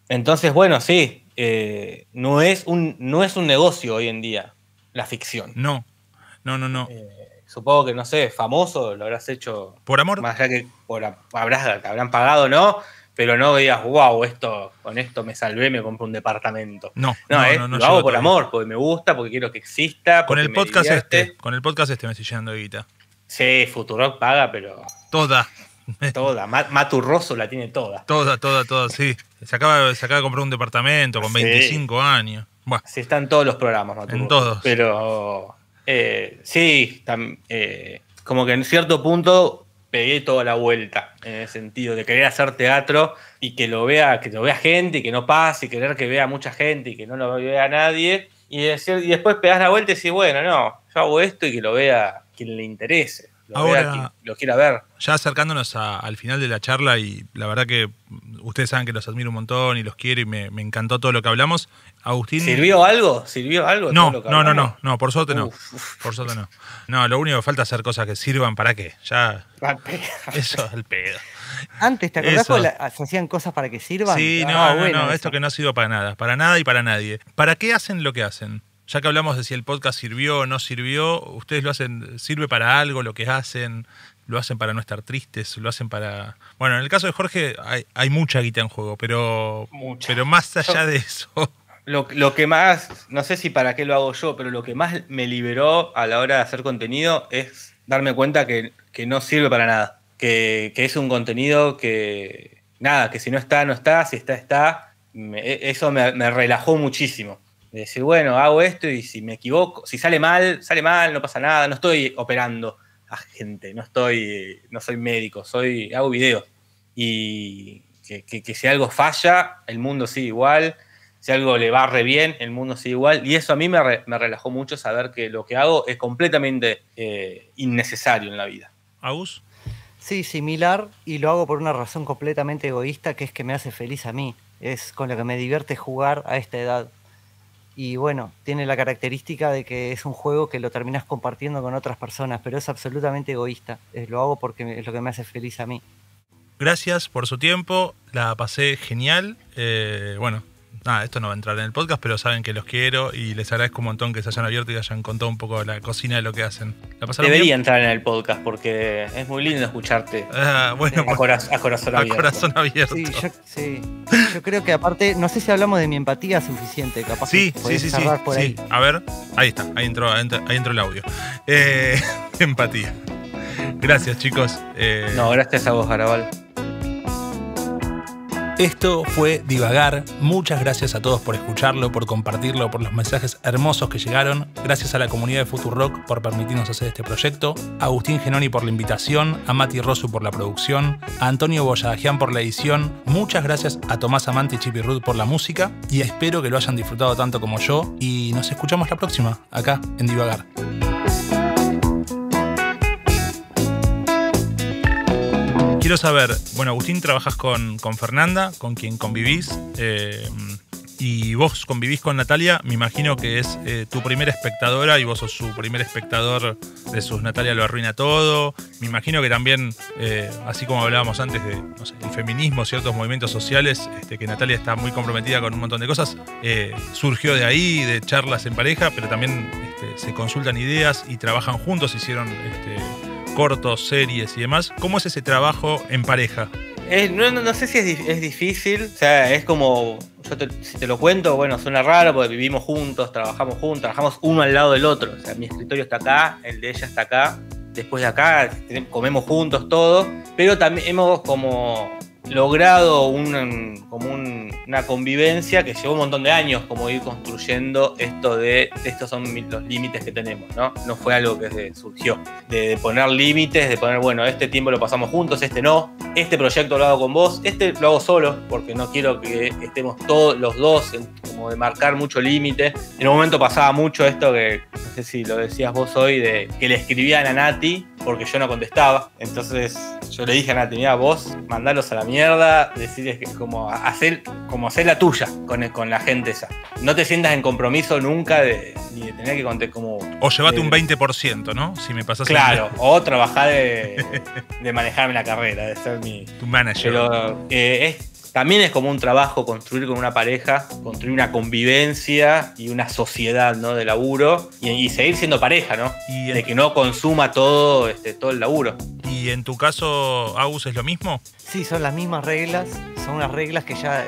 entonces, bueno, sí, no, es un, no es un negocio hoy en día la ficción. No, no, no, no. Eh, supongo que, no sé, famoso, lo habrás hecho. Por amor. Más allá que por, habrás, Te habrán pagado, ¿no? Pero no digas, wow, esto, con esto me salvé, me compro un departamento. No, no, no, eh, lo hago por amor, porque me gusta, porque quiero que exista. Con el podcast este, con el podcast este me estoy llenando de guita. Sí, Futurock paga, pero. Toda. toda. Maturroso la tiene toda. Toda, toda, toda, sí. Se acaba, se acaba de comprar un departamento con 25 años. Bueno. Sí, están todos los programas, Maturroso. En todos. Pero eh, sí, eh, como que en cierto punto pegué toda la vuelta en el sentido de querer hacer teatro y que lo vea, que lo vea gente y que no pase y querer que vea mucha gente y que no lo vea nadie y, decir, y después pegar la vuelta y decís, bueno, no, yo hago esto y que lo vea quien le interese. Ahora, ver. Ya acercándonos al final de la charla, y la verdad que ustedes saben que los admiro un montón y los quiero y me, encantó todo lo que hablamos. Agustín. ¿Sirvió algo? ¿Sirvió algo? No, no, no, no, no, por suerte no. Por suerte no. No, lo único que falta hacer cosas que sirvan para qué. Ya. Eso es el pedo. Antes, ¿te acordás cuando se hacían cosas para que sirvan? Sí, ah, no, bueno, esto que no ha sido para nada, para nada y para nadie. ¿Para qué hacen lo que hacen? ya que hablamos de si el podcast sirvió o no sirvió, ustedes lo hacen, sirve para algo lo que hacen, lo hacen para no estar tristes, lo hacen para... Bueno, en el caso de Jorge hay, mucha guita en juego, pero, pero más allá de eso... Lo, que más, no sé si para qué lo hago yo, pero lo que más me liberó a la hora de hacer contenido es darme cuenta que, no sirve para nada, que, es un contenido que, nada, que si no está, no está, si está, está. E, eso me relajó muchísimo. De decir, bueno, hago esto y si me equivoco, si sale mal, sale mal, no pasa nada, no estoy operando a gente, no estoy, no soy médico, soy, hago videos. Y que, que, si algo falla, el mundo sigue igual, si algo le va bien, el mundo sigue igual. Y eso a mí me, me relajó mucho saber que lo que hago es completamente eh, innecesario en la vida. ¿Agus? Sí, similar, y lo hago por una razón completamente egoísta, que es que me hace feliz a mí. Es con lo que me divierte jugar a esta edad y bueno, tiene la característica de que es un juego que lo terminas compartiendo con otras personas, pero es absolutamente egoísta. Eh, lo hago porque es lo que me hace feliz a mí. Gracias por su tiempo, la pasé genial. Eh, bueno, nada, esto no va a entrar en el podcast, pero saben que los quiero y les agradezco un montón que se hayan abierto y hayan contado un poco la cocina de lo que hacen. Debería entrar en el podcast porque es muy lindo escucharte. Ah, a, corazón a abierto. Corazón abierto. Sí, yo, creo que aparte, no sé si hablamos de mi empatía suficiente, capaz. Sí, sí, sí, sí, A ver, ahí está, ahí entró, el audio. Eh, empatía. Gracias, chicos. Eh, no, gracias a vos, Garabal. Esto fue Divagar. Muchas gracias a todos por escucharlo, por compartirlo, por los mensajes hermosos que llegaron. Gracias a la comunidad de Rock por permitirnos hacer este proyecto. A Agustín Genoni por la invitación. A Mati Rosu por la producción. A Antonio Boyagian por la edición. Muchas gracias a Tomás Amante y Chippy Ruth por la música. Y espero que lo hayan disfrutado tanto como yo. Y nos escuchamos la próxima, acá en Divagar. quiero saber, bueno, Agustín, trabajas con, Fernanda, con quien convivís. Eh, y vos convivís con Natalia, me imagino que es eh, tu primera espectadora y vos sos su primer espectador de sus Natalia lo arruina todo. Me imagino que también, eh, así como hablábamos antes de no sé, el feminismo, ciertos movimientos sociales, este, que Natalia está muy comprometida con un montón de cosas, surgió de ahí, de charlas en pareja, pero también este, se consultan ideas y trabajan juntos, hicieron este, cortos, series y demás. ¿Cómo es ese trabajo en pareja? no, sé si es, difícil, o sea, es como, yo te, si te lo cuento, bueno, suena raro porque vivimos juntos, trabajamos juntos, trabajamos uno al lado del otro, o sea, mi escritorio está acá, el de ella está acá, después de acá comemos juntos todo, pero también hemos como logrado como una convivencia que llevó un montón de años como ir construyendo esto de estos son los límites que tenemos, ¿no? No fue algo que surgió, de, poner límites, de poner, bueno, este tiempo lo pasamos juntos, este no, este proyecto lo hago con vos, este lo hago solo, porque no quiero que estemos todos los dos, como de marcar mucho límite. En un momento pasaba mucho esto que, no sé si lo decías vos hoy, de que le escribían a Nati porque yo no contestaba, entonces yo le dije a Nati, mira, vos mandalos a la mierda mierda, decir es que como hacer, como hacer la tuya con, con la gente esa. No te sientas en compromiso nunca de, ni de tener que contar como. O llevarte un 20%, ¿no? Si me pasas Claro, o trabajar de, de, manejarme la carrera, de ser mi. Tu manager. Eh, también es como un trabajo construir con una pareja, construir una convivencia y una sociedad, ¿no? De laburo y, seguir siendo pareja, ¿no? De que no consuma todo, este, todo el laburo. ¿Y en tu caso, Agus, es lo mismo? Sí, son las mismas reglas, son las reglas que ya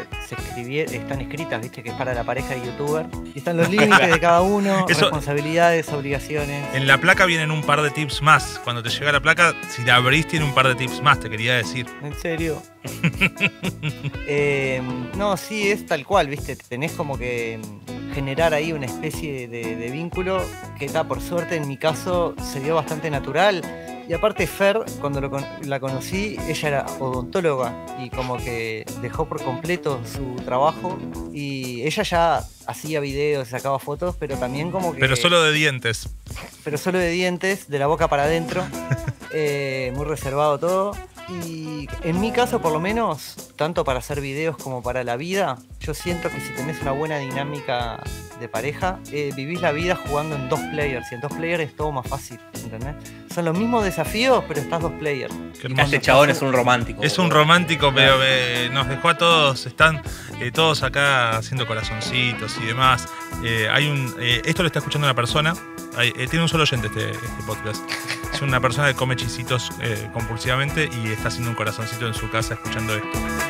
están escritas, viste, que es para la pareja de youtuber. Y están los límites de cada uno, responsabilidades, obligaciones. En la placa vienen un par de tips más. Cuando te llega la placa, si la abrís, tiene un par de tips más, te quería decir. ¿En serio? Em, no, sí, es tal cual, viste, tenés como que generar ahí una especie de, vínculo que está, por suerte, en mi caso, se dio bastante natural. Y aparte Fer, cuando la conocí, ella era odontóloga y como que dejó por completo trabajo y ella ya hacía videos, sacaba fotos, pero también como que... Pero solo de dientes pero solo de dientes, de la boca para adentro. Eh, muy reservado todo. Y en mi caso, por lo menos, tanto para hacer videos como para la vida, yo siento que si tenés una buena dinámica de pareja, eh, vivís la vida jugando en dos players. Y en dos players es todo más fácil, ¿entendés? Son los mismos desafíos, pero estás dos players. Este chabón es un romántico. Es un romántico, pero eh, nos dejó a todos, están todos acá haciendo corazoncitos y demás. hay un, esto lo está escuchando una persona eh, tiene un solo oyente este, este, podcast. Es una persona que come chisitos eh, compulsivamente y está haciendo un corazoncito en su casa escuchando esto.